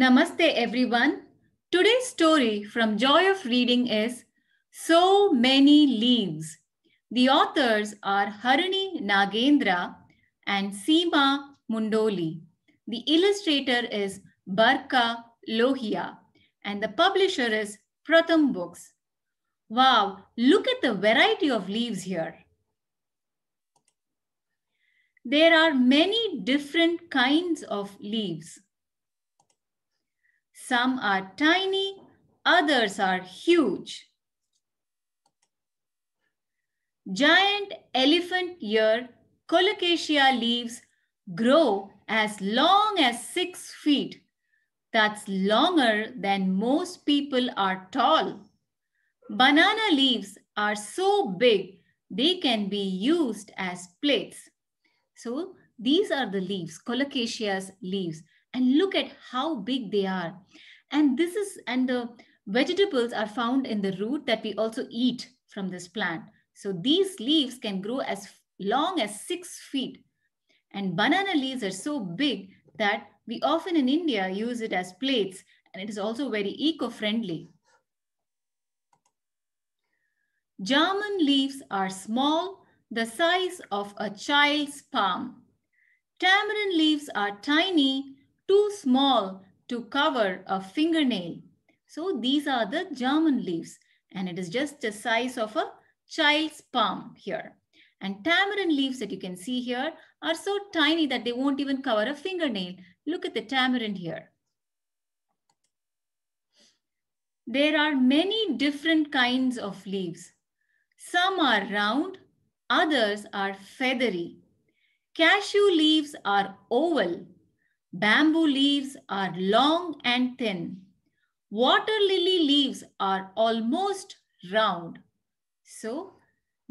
Namaste everyone. Today's story from Joy of Reading is So Many Leaves. The authors are Harini Nagendra and Seema Mundoli. The illustrator is Barka Lohia and the publisher is Pratham Books. Wow, look at the variety of leaves here. There are many different kinds of leaves. Some are tiny, others are huge. Giant elephant ear colocasia leaves grow as long as six feet. That's longer than most people are tall. Banana leaves are so big, they can be used as plates. So these are the leaves, colocasia's leaves and look at how big they are. And this is, and the vegetables are found in the root that we also eat from this plant. So these leaves can grow as long as six feet. And banana leaves are so big that we often in India use it as plates and it is also very eco-friendly. german leaves are small, the size of a child's palm. Tamarind leaves are tiny, too small to cover a fingernail. So these are the German leaves and it is just the size of a child's palm here. And tamarind leaves that you can see here are so tiny that they won't even cover a fingernail. Look at the tamarind here. There are many different kinds of leaves. Some are round, others are feathery. Cashew leaves are oval Bamboo leaves are long and thin. Water lily leaves are almost round. So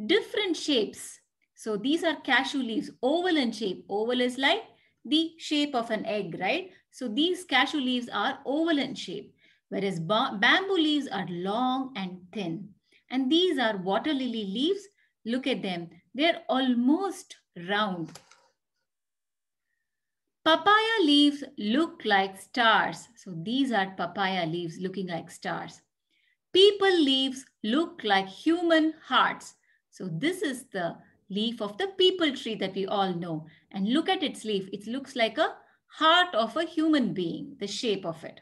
different shapes. So these are cashew leaves, oval in shape. Oval is like the shape of an egg, right? So these cashew leaves are oval in shape, whereas ba bamboo leaves are long and thin. And these are water lily leaves. Look at them. They're almost round. Papaya leaves look like stars. So these are papaya leaves looking like stars. People leaves look like human hearts. So this is the leaf of the people tree that we all know. And look at its leaf. It looks like a heart of a human being, the shape of it.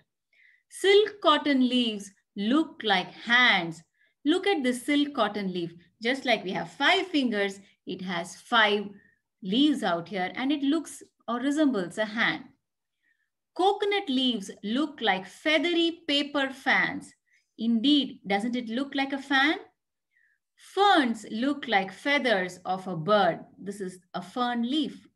Silk cotton leaves look like hands. Look at the silk cotton leaf. Just like we have five fingers, it has five leaves out here and it looks or resembles a hand. Coconut leaves look like feathery paper fans. Indeed, doesn't it look like a fan? Ferns look like feathers of a bird. This is a fern leaf.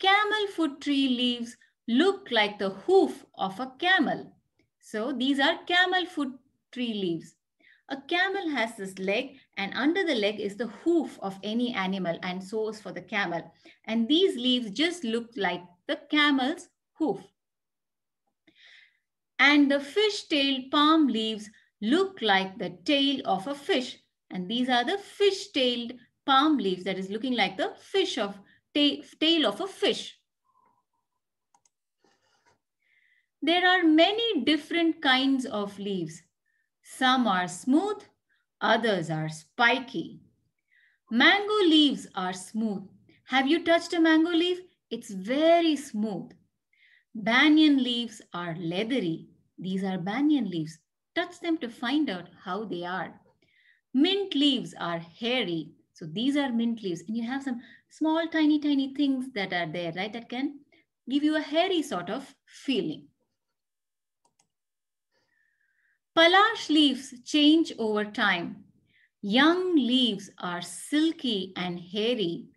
Camel foot tree leaves look like the hoof of a camel. So these are camel foot tree leaves. A camel has this leg and under the leg is the hoof of any animal and so is for the camel. And these leaves just look like the camel's hoof. And the fish-tailed palm leaves look like the tail of a fish. And these are the fish-tailed palm leaves that is looking like the fish of tail, tail of a fish. There are many different kinds of leaves. Some are smooth, others are spiky. Mango leaves are smooth. Have you touched a mango leaf? It's very smooth. Banyan leaves are leathery. These are banyan leaves. Touch them to find out how they are. Mint leaves are hairy. So these are mint leaves. And you have some small, tiny, tiny things that are there, right? That can give you a hairy sort of feeling. Palash leaves change over time. Young leaves are silky and hairy.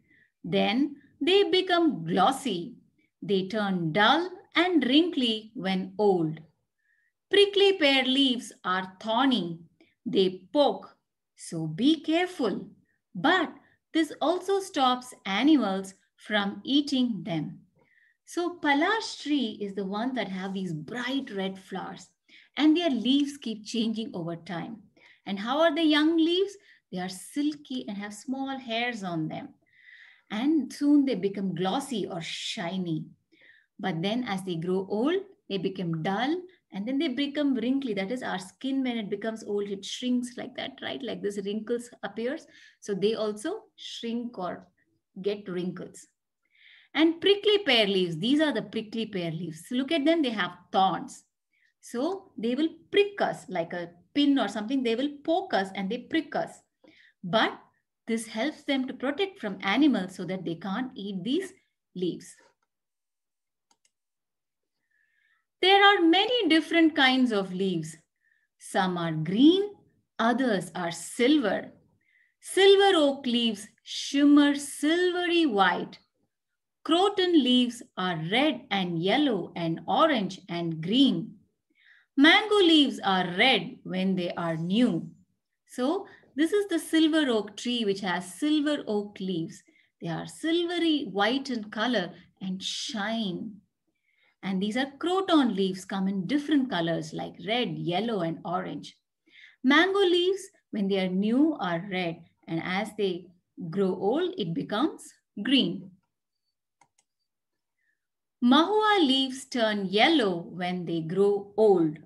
Then they become glossy. They turn dull and wrinkly when old. Prickly pear leaves are thorny. They poke, so be careful. But this also stops animals from eating them. So palash tree is the one that have these bright red flowers and their leaves keep changing over time. And how are the young leaves? They are silky and have small hairs on them. And soon they become glossy or shiny. But then as they grow old, they become dull and then they become wrinkly. That is our skin when it becomes old, it shrinks like that, right? Like this wrinkles appears. So they also shrink or get wrinkles. And prickly pear leaves, these are the prickly pear leaves. Look at them, they have thorns. So they will prick us like a pin or something. They will poke us and they prick us. But this helps them to protect from animals so that they can't eat these leaves. There are many different kinds of leaves. Some are green, others are silver. Silver oak leaves shimmer silvery white. Croton leaves are red and yellow and orange and green. Mango leaves are red when they are new. So this is the silver oak tree which has silver oak leaves. They are silvery white in color and shine. And these are croton leaves come in different colors like red, yellow and orange. Mango leaves when they are new are red and as they grow old it becomes green. Mahua leaves turn yellow when they grow old.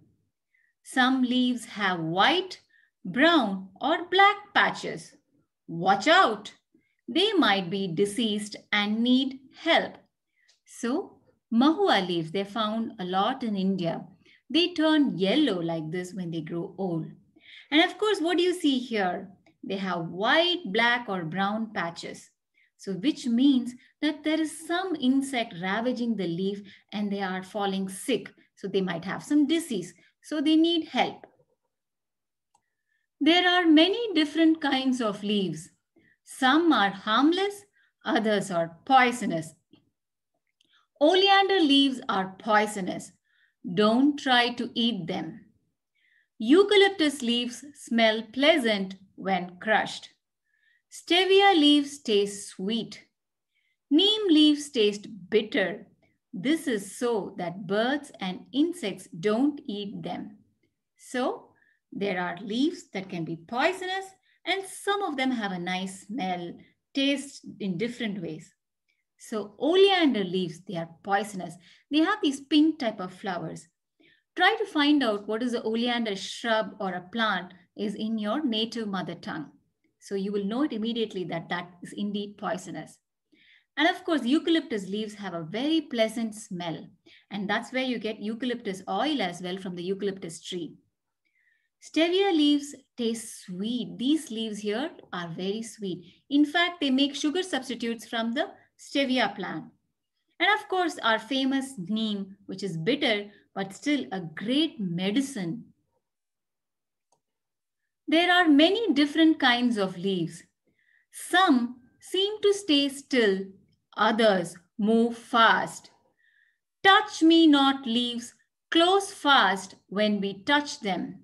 Some leaves have white, brown or black patches. Watch out! They might be diseased and need help. So, mahua leaves they found a lot in India. They turn yellow like this when they grow old. And of course, what do you see here? They have white, black or brown patches. So which means that there is some insect ravaging the leaf and they are falling sick. So they might have some disease. So they need help. There are many different kinds of leaves. Some are harmless, others are poisonous. Oleander leaves are poisonous. Don't try to eat them. Eucalyptus leaves smell pleasant when crushed. Stevia leaves taste sweet. Neem leaves taste bitter. This is so that birds and insects don't eat them. So there are leaves that can be poisonous and some of them have a nice smell, taste in different ways. So oleander leaves, they are poisonous. They have these pink type of flowers. Try to find out what is the oleander shrub or a plant is in your native mother tongue. So you will know it immediately that that is indeed poisonous. And of course, eucalyptus leaves have a very pleasant smell. And that's where you get eucalyptus oil as well from the eucalyptus tree. Stevia leaves taste sweet. These leaves here are very sweet. In fact, they make sugar substitutes from the stevia plant. And of course, our famous neem, which is bitter, but still a great medicine. There are many different kinds of leaves. Some seem to stay still others move fast. Touch me not leaves close fast when we touch them.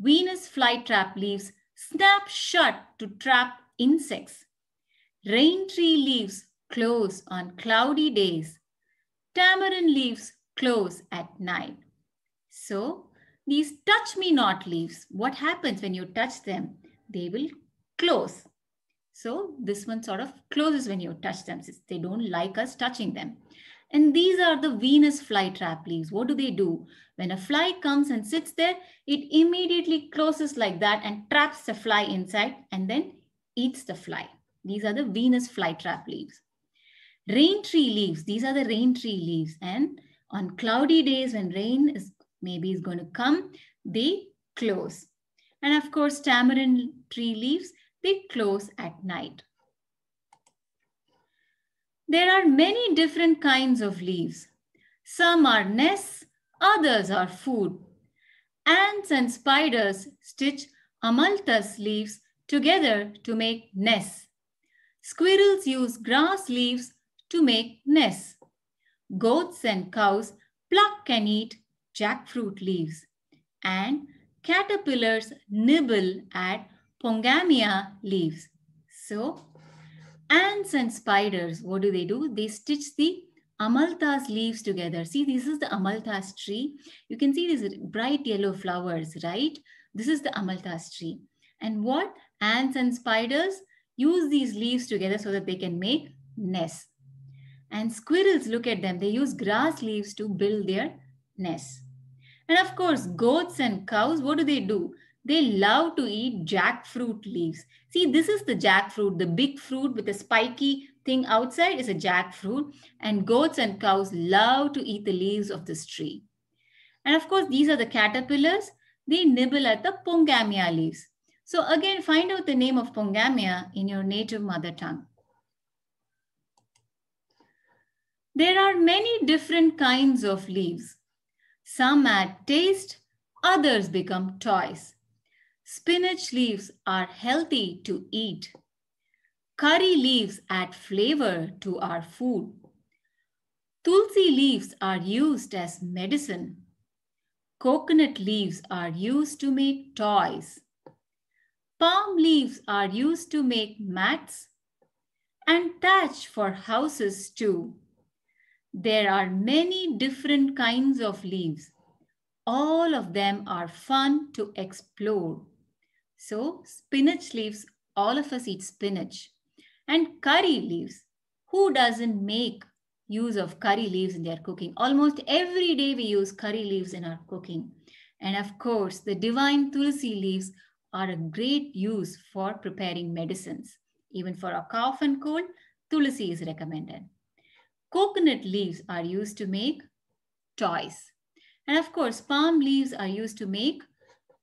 Venus flytrap leaves snap shut to trap insects. Rain tree leaves close on cloudy days. Tamarind leaves close at night. So these touch me not leaves, what happens when you touch them? They will close. So this one sort of closes when you touch them since they don't like us touching them. And these are the Venus flytrap leaves. What do they do? When a fly comes and sits there, it immediately closes like that and traps the fly inside and then eats the fly. These are the Venus flytrap leaves. Rain tree leaves. These are the rain tree leaves. And on cloudy days when rain is maybe is going to come, they close. And of course, tamarind tree leaves. They close at night. There are many different kinds of leaves. Some are nests, others are food. Ants and spiders stitch amalthus leaves together to make nests. Squirrels use grass leaves to make nests. Goats and cows pluck and eat jackfruit leaves. And caterpillars nibble at Pongamia leaves. So ants and spiders, what do they do? They stitch the amalthas leaves together. See, this is the amalthas tree. You can see these bright yellow flowers, right? This is the amalthas tree. And what ants and spiders use these leaves together so that they can make nests. And squirrels, look at them. They use grass leaves to build their nests. And of course, goats and cows, what do they do? They love to eat jackfruit leaves. See, this is the jackfruit, the big fruit with a spiky thing outside is a jackfruit. And goats and cows love to eat the leaves of this tree. And of course, these are the caterpillars. They nibble at the pongamia leaves. So again, find out the name of pongamia in your native mother tongue. There are many different kinds of leaves. Some add taste, others become toys. Spinach leaves are healthy to eat. Curry leaves add flavor to our food. Tulsi leaves are used as medicine. Coconut leaves are used to make toys. Palm leaves are used to make mats and thatch for houses too. There are many different kinds of leaves. All of them are fun to explore. So spinach leaves, all of us eat spinach. And curry leaves, who doesn't make use of curry leaves in their cooking? Almost every day we use curry leaves in our cooking. And of course, the divine tulsi leaves are a great use for preparing medicines. Even for a cough and cold, tulsi is recommended. Coconut leaves are used to make toys. And of course, palm leaves are used to make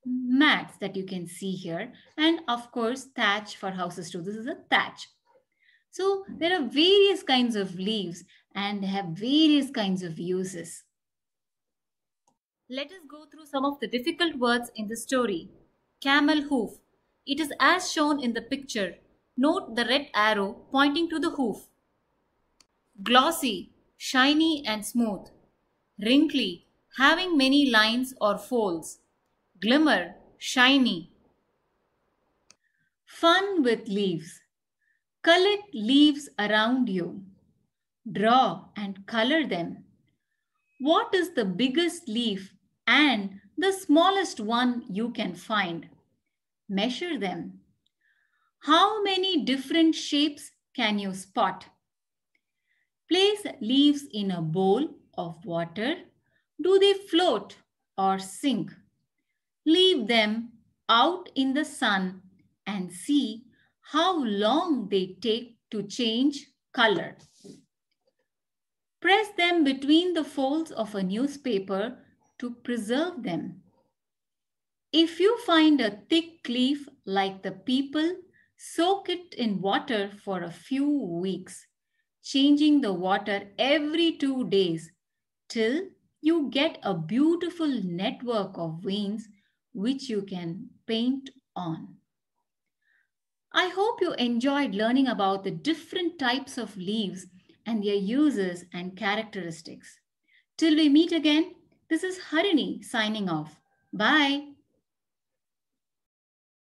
mats that you can see here. And of course, thatch for houses too. This is a thatch. So there are various kinds of leaves and they have various kinds of uses. Let us go through some of the difficult words in the story. Camel hoof. It is as shown in the picture. Note the red arrow pointing to the hoof. Glossy, shiny and smooth. Wrinkly, having many lines or folds glimmer, shiny. Fun with leaves. Collect leaves around you. Draw and color them. What is the biggest leaf and the smallest one you can find? Measure them. How many different shapes can you spot? Place leaves in a bowl of water. Do they float or sink? Leave them out in the sun and see how long they take to change color. Press them between the folds of a newspaper to preserve them. If you find a thick leaf like the people, soak it in water for a few weeks, changing the water every two days till you get a beautiful network of veins which you can paint on. I hope you enjoyed learning about the different types of leaves and their uses and characteristics. Till we meet again, this is Harini signing off. Bye.